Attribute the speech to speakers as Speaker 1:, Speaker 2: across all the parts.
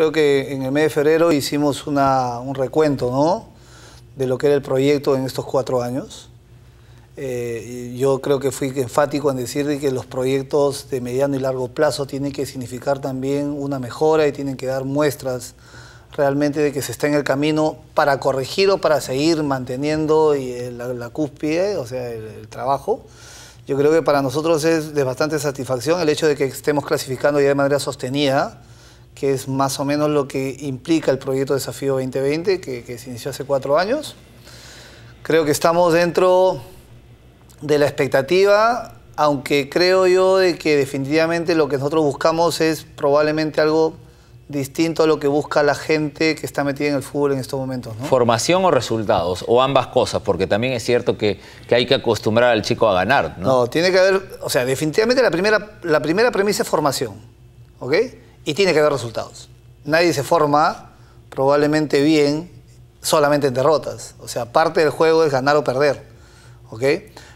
Speaker 1: creo que en el mes de febrero hicimos un recuento, ¿no? De lo que era el proyecto en estos cuatro años. Eh, yo creo que fui enfático en decir que los proyectos de mediano y largo plazo tienen que significar también una mejora y tienen que dar muestras realmente de que se está en el camino para corregir o para seguir manteniendo eh, la, la cúspide, o sea, el, el, trabajo. Yo creo que para nosotros es de bastante satisfacción el hecho de que estemos clasificando ya de manera sostenida que es más o menos lo que implica el proyecto Desafío 2020, que, se inició hace cuatro años. Creo que estamos dentro de la expectativa, aunque creo yo de que definitivamente lo que nosotros buscamos es probablemente algo distinto a lo que busca la gente que está metida en el fútbol en estos momentos.
Speaker 2: Formación o resultados, o ambas cosas, porque también es cierto que, hay que acostumbrar al chico a ganar.
Speaker 1: ¿no? tiene que haber, o sea, definitivamente la primera, la primera premisa es formación, ¿ok? y tiene que dar resultados. Nadie se forma probablemente bien solamente en derrotas. O sea, parte del juego es ganar o perder. ¿Ok?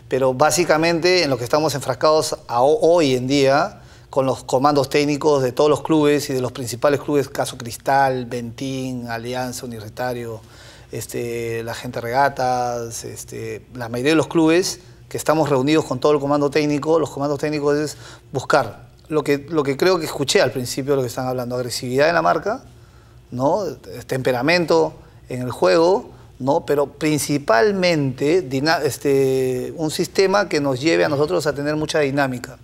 Speaker 1: Pero básicamente en lo que estamos enfrascados hoy en día, con los comandos técnicos de todos los clubes y de los principales clubes, caso Cristal, Bentín, Alianza, Universitario, este, la gente regatas, este, la mayoría de los clubes que estamos reunidos con todo el comando técnico, los comandos técnicos es buscar lo que, lo que creo que escuché al principio lo que están hablando, agresividad en la marca, ¿no? temperamento en el juego, ¿no? pero principalmente este, un sistema que nos lleve a nosotros a tener mucha dinámica.